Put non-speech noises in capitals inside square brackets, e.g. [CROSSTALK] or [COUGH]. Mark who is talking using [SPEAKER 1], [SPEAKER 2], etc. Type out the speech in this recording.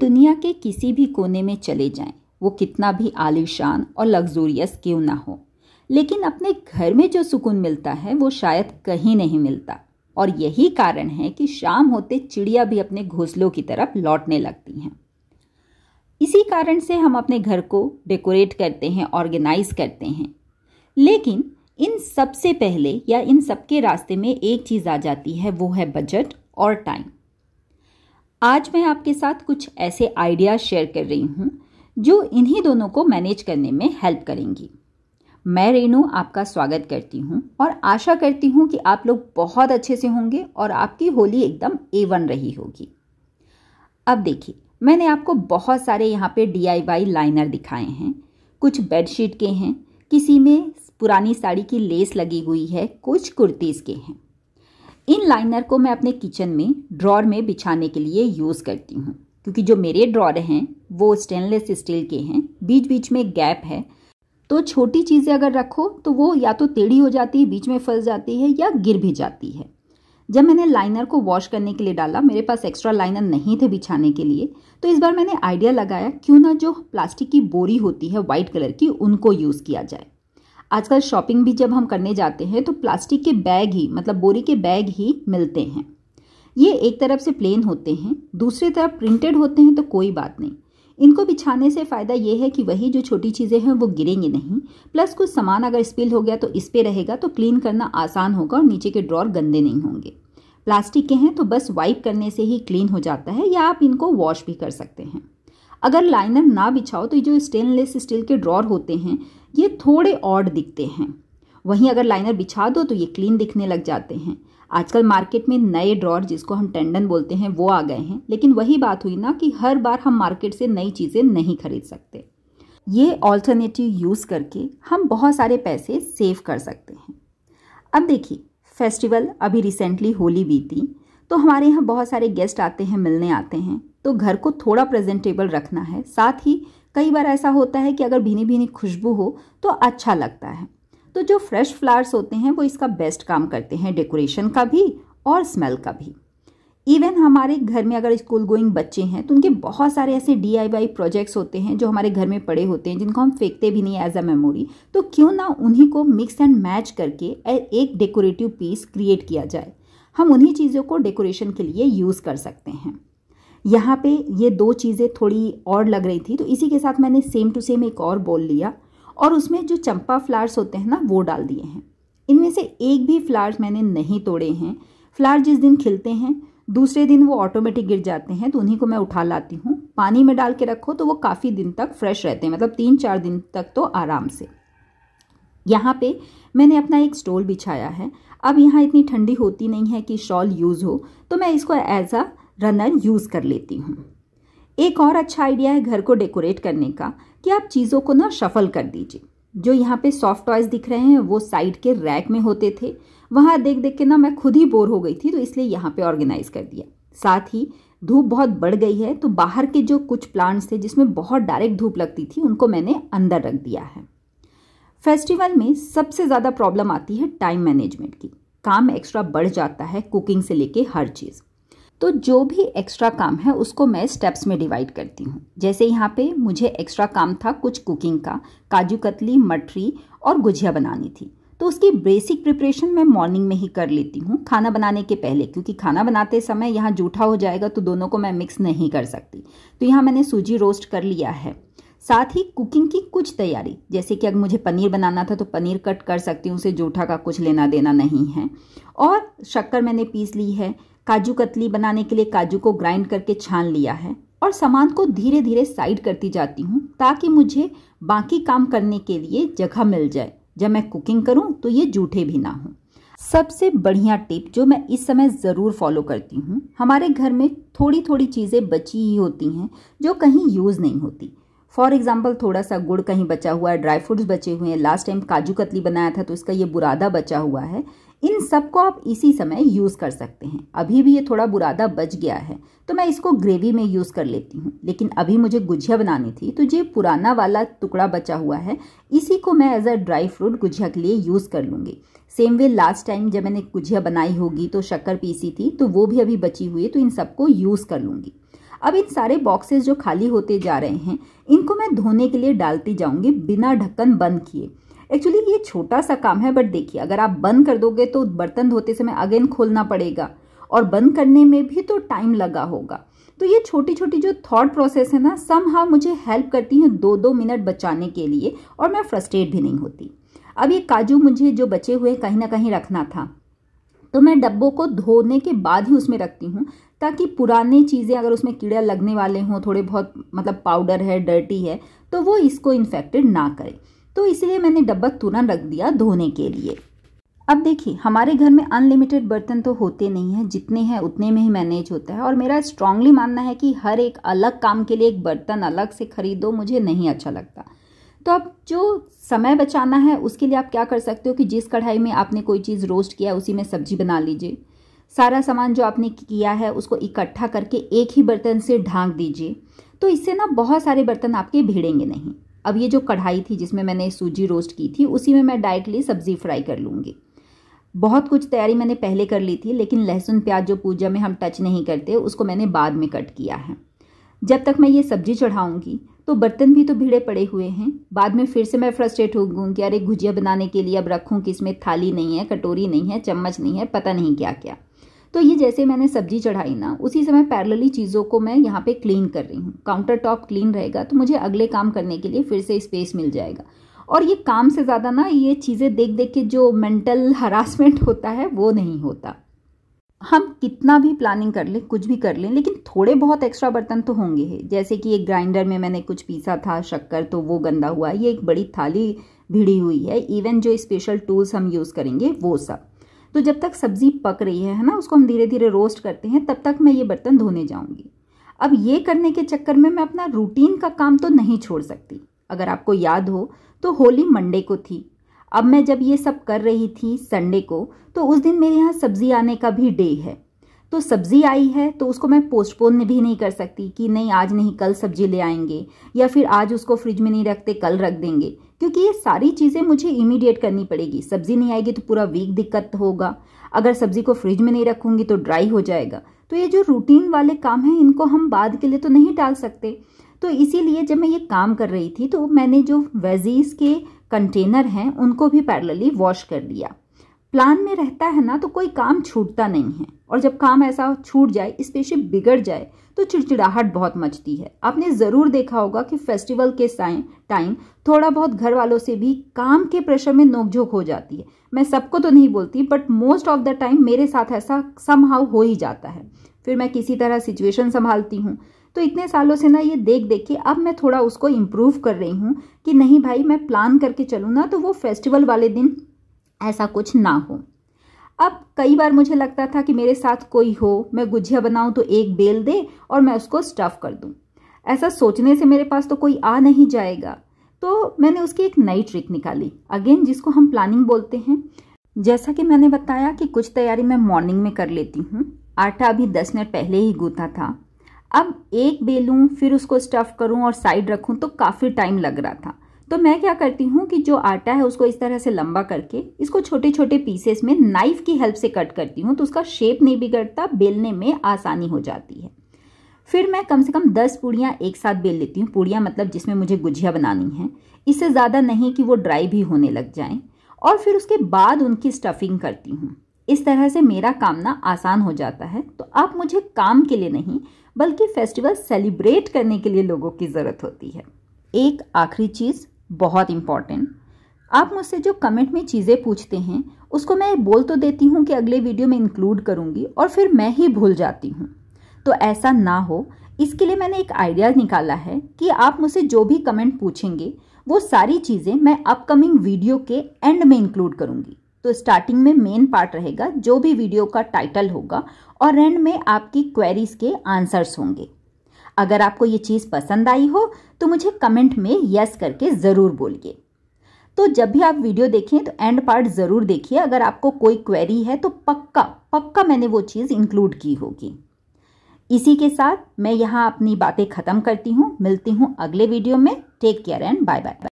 [SPEAKER 1] दुनिया के किसी भी कोने में चले जाएं, वो कितना भी आलिशान और लग्जोरियस क्यों ना हो लेकिन अपने घर में जो सुकून मिलता है वो शायद कहीं नहीं मिलता और यही कारण है कि शाम होते चिड़िया भी अपने घोंसलों की तरफ लौटने लगती हैं इसी कारण से हम अपने घर को डेकोरेट करते हैं ऑर्गेनाइज करते हैं लेकिन इन सबसे पहले या इन सबके रास्ते में एक चीज़ आ जाती है वो है बजट और टाइम आज मैं आपके साथ कुछ ऐसे आइडिया शेयर कर रही हूँ जो इन्हीं दोनों को मैनेज करने में हेल्प करेंगी मैं रेणु आपका स्वागत करती हूँ और आशा करती हूँ कि आप लोग बहुत अच्छे से होंगे और आपकी होली एकदम ए वन रही होगी अब देखिए मैंने आपको बहुत सारे यहाँ पे डी लाइनर दिखाए हैं कुछ बेडशीट के हैं किसी में पुरानी साड़ी की लेस लगी हुई है कुछ कुर्तीज़ के हैं इन लाइनर को मैं अपने किचन में ड्रॉर में बिछाने के लिए यूज़ करती हूँ क्योंकि जो मेरे ड्रॉर हैं वो स्टेनलेस स्टील के हैं बीच बीच में गैप है तो छोटी चीज़ें अगर रखो तो वो या तो टेढ़ी हो जाती है बीच में फंस जाती है या गिर भी जाती है जब मैंने लाइनर को वॉश करने के लिए डाला मेरे पास एक्स्ट्रा लाइनर नहीं थे बिछाने के लिए तो इस बार मैंने आइडिया लगाया क्यों ना जो प्लास्टिक की बोरी होती है वाइट कलर की उनको यूज़ किया जाए आजकल शॉपिंग भी जब हम करने जाते हैं तो प्लास्टिक के बैग ही मतलब बोरी के बैग ही मिलते हैं ये एक तरफ से प्लेन होते हैं दूसरी तरफ प्रिंटेड होते हैं तो कोई बात नहीं इनको बिछाने से फ़ायदा ये है कि वही जो छोटी चीज़ें हैं वो गिरेंगी नहीं प्लस कुछ सामान अगर स्पिल हो गया तो इस पर रहेगा तो क्लीन करना आसान होगा और नीचे के ड्रॉर गंदे नहीं होंगे प्लास्टिक के हैं तो बस वाइप करने से ही क्लीन हो जाता है या आप इनको वॉश भी कर सकते हैं अगर लाइनर ना बिछाओ तो जो स्टेनलेस स्टील के ड्रॉर होते हैं ये थोड़े ऑड दिखते हैं वहीं अगर लाइनर बिछा दो तो ये क्लीन दिखने लग जाते हैं आजकल मार्केट में नए ड्रॉर जिसको हम टेंडन बोलते हैं वो आ गए हैं लेकिन वही बात हुई ना कि हर बार हम मार्केट से नई चीज़ें नहीं खरीद सकते ये ऑल्टरनेटिव यूज़ करके हम बहुत सारे पैसे सेव कर सकते हैं अब देखिए फेस्टिवल अभी रिसेंटली होली बीती तो हमारे यहाँ बहुत सारे गेस्ट आते हैं मिलने आते हैं तो घर को थोड़ा प्रेजेंटेबल रखना है साथ ही कई बार ऐसा होता है कि अगर भीनी भीनी खुशबू हो तो अच्छा लगता है तो जो फ्रेश फ्लावर्स होते हैं वो इसका बेस्ट काम करते हैं डेकोरेशन का भी और स्मेल का भी इवन हमारे घर में अगर स्कूल गोइंग बच्चे हैं तो उनके बहुत सारे ऐसे डी प्रोजेक्ट्स होते हैं जो हमारे घर में पड़े होते हैं जिनको हम फेंकते भी नहीं एज अ मेमोरी तो क्यों ना उन्हीं को मिक्स एंड मैच करके एक डेकोरेटिव पीस क्रिएट किया जाए हम उन्हीं चीज़ों को डेकोरेशन के लिए यूज़ कर सकते हैं यहाँ पे ये दो चीज़ें थोड़ी और लग रही थी तो इसी के साथ मैंने सेम टू सेम एक और बोल लिया और उसमें जो चंपा फ्लावर्स होते हैं ना वो डाल दिए हैं इनमें से एक भी फ्लावर्स मैंने नहीं तोड़े हैं फ्लावर जिस दिन खिलते हैं दूसरे दिन वो ऑटोमेटिक गिर जाते हैं तो उन्हीं को मैं उठा लाती हूँ पानी में डाल के रखो तो वो काफ़ी दिन तक फ्रेश रहते हैं मतलब तीन चार दिन तक तो आराम से यहाँ पे मैंने अपना एक स्टोल बिछाया है अब यहाँ इतनी ठंडी होती नहीं है कि शॉल यूज़ हो तो मैं इसको एज अ रनर यूज़ कर लेती हूँ एक और अच्छा आइडिया है घर को डेकोरेट करने का कि आप चीज़ों को ना शफल कर दीजिए जो यहाँ पे सॉफ्ट टॉयज दिख रहे हैं वो साइड के रैक में होते थे वहाँ देख देख के ना मैं खुद ही बोर हो गई थी तो इसलिए यहाँ पे ऑर्गेनाइज कर दिया साथ ही धूप बहुत बढ़ गई है तो बाहर के जो कुछ प्लांट्स थे जिसमें बहुत डायरेक्ट धूप लगती थी उनको मैंने अंदर रख दिया है फेस्टिवल में सबसे ज़्यादा प्रॉब्लम आती है टाइम मैनेजमेंट की काम एक्स्ट्रा बढ़ जाता है कुकिंग से लेके हर चीज़ तो जो भी एक्स्ट्रा काम है उसको मैं स्टेप्स में डिवाइड करती हूँ जैसे यहाँ पे मुझे एक्स्ट्रा काम था कुछ कुकिंग का काजू कतली मटरी और गुजिया बनानी थी तो उसकी बेसिक प्रिपरेशन मैं मॉर्निंग में ही कर लेती हूँ खाना बनाने के पहले क्योंकि खाना बनाते समय यहाँ जूठा हो जाएगा तो दोनों को मैं मिक्स नहीं कर सकती तो यहाँ मैंने सूजी रोस्ट कर लिया है साथ ही कुकिंग की कुछ तैयारी जैसे कि अगर मुझे पनीर बनाना था तो पनीर कट कर सकती हूँ उसे जूठा का कुछ लेना देना नहीं है और शक्कर मैंने पीस ली है काजू कतली बनाने के लिए काजू को ग्राइंड करके छान लिया है और सामान को धीरे धीरे साइड करती जाती हूँ ताकि मुझे बाकी काम करने के लिए जगह मिल जाए जब मैं कुकिंग करूँ तो ये जूठे भी ना हों सबसे बढ़िया टिप जो मैं इस समय ज़रूर फॉलो करती हूँ हमारे घर में थोड़ी थोड़ी चीज़ें बची ही होती हैं जो कहीं यूज़ नहीं होती फॉर एग्ज़ाम्पल थोड़ा सा गुड़ कहीं बचा हुआ है ड्राई फ्रूट्स बचे हुए हैं लास्ट टाइम काजू कतली बनाया था तो इसका ये बुरादा बचा हुआ है इन सब को आप इसी समय यूज़ कर सकते हैं अभी भी ये थोड़ा बुरादा बच गया है तो मैं इसको ग्रेवी में यूज़ कर लेती हूँ लेकिन अभी मुझे गुझिया बनानी थी तो ये पुराना वाला टुकड़ा बचा हुआ है इसी को मैं as a dry fruit gujiya के लिए यूज़ कर लूँगी सेम वे लास्ट टाइम जब मैंने गुझिया बनाई होगी तो शक्कर पीसी थी तो वो भी अभी बची हुई है तो इन सबको यूज़ कर लूँगी अब इन सारे बॉक्सेस जो खाली होते जा रहे हैं इनको मैं धोने के लिए डालती जाऊंगी बिना ढक्कन बंद किए एक्चुअली ये छोटा सा काम है बट देखिए अगर आप बंद कर दोगे तो बर्तन धोते समय अगेन खोलना पड़ेगा और बंद करने में भी तो टाइम लगा होगा तो ये छोटी छोटी जो थॉट प्रोसेस है ना सम हाउ मुझे हेल्प करती हैं दो दो मिनट बचाने के लिए और मैं फ्रस्ट्रेट भी नहीं होती अब ये काजू मुझे जो बचे हुए कहीं ना कहीं रखना था तो मैं डब्बों को धोने के बाद ही उसमें रखती हूँ ताकि पुराने चीज़ें अगर उसमें कीड़ा लगने वाले हों थोड़े बहुत मतलब पाउडर है डर्टी है तो वो इसको इन्फेक्टेड ना करें तो इसलिए मैंने डब्बा तुरंत रख दिया धोने के लिए अब देखिए हमारे घर में अनलिमिटेड बर्तन तो होते नहीं हैं जितने हैं उतने में ही मैनेज होता है और मेरा स्ट्रांगली मानना है कि हर एक अलग काम के लिए एक बर्तन अलग से खरीदो मुझे नहीं अच्छा लगता तो अब जो समय बचाना है उसके लिए आप क्या कर सकते हो कि जिस कढ़ाई में आपने कोई चीज़ रोस्ट किया उसी में सब्जी बना लीजिए सारा सामान जो आपने किया है उसको इकट्ठा करके एक ही बर्तन से ढाँक दीजिए तो इससे ना बहुत सारे बर्तन आपके भिड़ेंगे नहीं अब ये जो कढ़ाई थी जिसमें मैंने सूजी रोस्ट की थी उसी में मैं डायरेक्टली सब्ज़ी फ्राई कर लूँगी बहुत कुछ तैयारी मैंने पहले कर ली थी लेकिन लहसुन प्याज जो पूजा में हम टच नहीं करते उसको मैंने बाद में कट किया है जब तक मैं ये सब्जी चढ़ाऊँगी तो बर्तन भी तो भीड़े पड़े हुए हैं बाद में फिर से मैं फ्रस्ट्रेट हो गूँ कि अरे गुजिया बनाने के लिए अब रखूँ कि इसमें थाली नहीं है कटोरी नहीं है चम्मच नहीं है पता नहीं क्या क्या तो ये जैसे मैंने सब्जी चढ़ाई ना उसी समय पैरलली चीज़ों को मैं यहाँ पे क्लीन कर रही हूँ काउंटर टॉप क्लीन रहेगा तो मुझे अगले काम करने के लिए फिर से स्पेस मिल जाएगा और ये काम से ज़्यादा ना ये चीज़ें देख देख के जो मेंटल हरासमेंट [LAUGHS] होता है वो नहीं होता हम कितना भी प्लानिंग कर लें कुछ भी कर लें लेकिन थोड़े बहुत एक्स्ट्रा बर्तन तो होंगे ही जैसे कि एक ग्राइंडर में मैंने कुछ पीसा था शक्कर तो वो गंदा हुआ ये एक बड़ी थाली भिड़ी हुई है इवन जो स्पेशल टूल्स हम यूज़ करेंगे वो सब तो जब तक सब्ज़ी पक रही है है ना उसको हम धीरे धीरे रोस्ट करते हैं तब तक मैं ये बर्तन धोने जाऊँगी अब ये करने के चक्कर में मैं अपना रूटीन का काम तो नहीं छोड़ सकती अगर आपको याद हो तो होली मंडे को थी अब मैं जब ये सब कर रही थी संडे को तो उस दिन मेरे यहाँ सब्ज़ी आने का भी डे है तो सब्ज़ी आई है तो उसको मैं पोस्टपोन भी नहीं कर सकती कि नहीं आज नहीं कल सब्ज़ी ले आएंगे या फिर आज उसको फ्रिज में नहीं रखते कल रख देंगे क्योंकि ये सारी चीज़ें मुझे इमीडिएट करनी पड़ेगी सब्ज़ी नहीं आएगी तो पूरा वीक दिक्कत होगा अगर सब्ज़ी को फ्रिज में नहीं रखूँगी तो ड्राई हो जाएगा तो ये जो रूटीन वाले काम हैं इनको हम बाद के लिए तो नहीं डाल सकते तो इसीलिए जब मैं ये काम कर रही थी तो मैंने जो वेजीज़ के कंटेनर हैं उनको भी पैरलली वॉश कर लिया प्लान में रहता है ना तो कोई काम छूटता नहीं है और जब काम ऐसा छूट जाए स्पेशली बिगड़ जाए तो चिड़चिड़ाहट बहुत मचती है आपने ज़रूर देखा होगा कि फेस्टिवल के टाइम थोड़ा बहुत घर वालों से भी काम के प्रेशर में नोकझोंक हो जाती है मैं सबको तो नहीं बोलती but most of the time मेरे साथ ऐसा समहाउ हो ही जाता है फिर मैं किसी तरह सिचुएशन संभालती हूँ तो इतने सालों से ना ये देख देख के अब मैं थोड़ा उसको इम्प्रूव कर रही हूँ कि नहीं भाई मैं प्लान करके चलूँ ना तो वो फेस्टिवल वाले दिन ऐसा कुछ ना हो अब कई बार मुझे लगता था कि मेरे साथ कोई हो मैं गुजिया बनाऊं तो एक बेल दे और मैं उसको स्टफ़ कर दूं। ऐसा सोचने से मेरे पास तो कोई आ नहीं जाएगा तो मैंने उसकी एक नई ट्रिक निकाली अगेन जिसको हम प्लानिंग बोलते हैं जैसा कि मैंने बताया कि कुछ तैयारी मैं मॉर्निंग में कर लेती हूँ आटा अभी दस मिनट पहले ही गूथा था अब एक बेलूँ फिर उसको स्टफ़ करूँ और साइड रखूँ तो काफ़ी टाइम लग रहा था तो मैं क्या करती हूँ कि जो आटा है उसको इस तरह से लंबा करके इसको छोटे छोटे पीसेस में नाइफ की हेल्प से कट करती हूँ तो उसका शेप नहीं बिगड़ता बेलने में आसानी हो जाती है फिर मैं कम से कम दस पूड़ियाँ एक साथ बेल लेती हूँ पूड़ियाँ मतलब जिसमें मुझे गुजिया बनानी है इससे ज़्यादा नहीं कि वो ड्राई भी होने लग जाएं और फिर उसके बाद उनकी स्टफिंग करती हूँ इस तरह से मेरा काम ना आसान हो जाता है तो अब मुझे काम के लिए नहीं बल्कि फेस्टिवल सेलिब्रेट करने के लिए लोगों की ज़रूरत होती है एक आखिरी चीज़ बहुत इम्पॉर्टेंट आप मुझसे जो कमेंट में चीज़ें पूछते हैं उसको मैं बोल तो देती हूँ कि अगले वीडियो में इंक्लूड करूँगी और फिर मैं ही भूल जाती हूँ तो ऐसा ना हो इसके लिए मैंने एक आइडिया निकाला है कि आप मुझसे जो भी कमेंट पूछेंगे वो सारी चीज़ें मैं अपकमिंग वीडियो के एंड में इंक्लूड करूँगी तो स्टार्टिंग में मेन पार्ट रहेगा जो भी वीडियो का टाइटल होगा और एंड में आपकी क्वेरीज के आंसर्स होंगे अगर आपको ये चीज़ पसंद आई हो तो मुझे कमेंट में यस करके ज़रूर बोलिए तो जब भी आप वीडियो देखें तो एंड पार्ट ज़रूर देखिए अगर आपको कोई क्वेरी है तो पक्का पक्का मैंने वो चीज़ इंक्लूड की होगी इसी के साथ मैं यहाँ अपनी बातें ख़त्म करती हूँ मिलती हूँ अगले वीडियो में take care and bye bye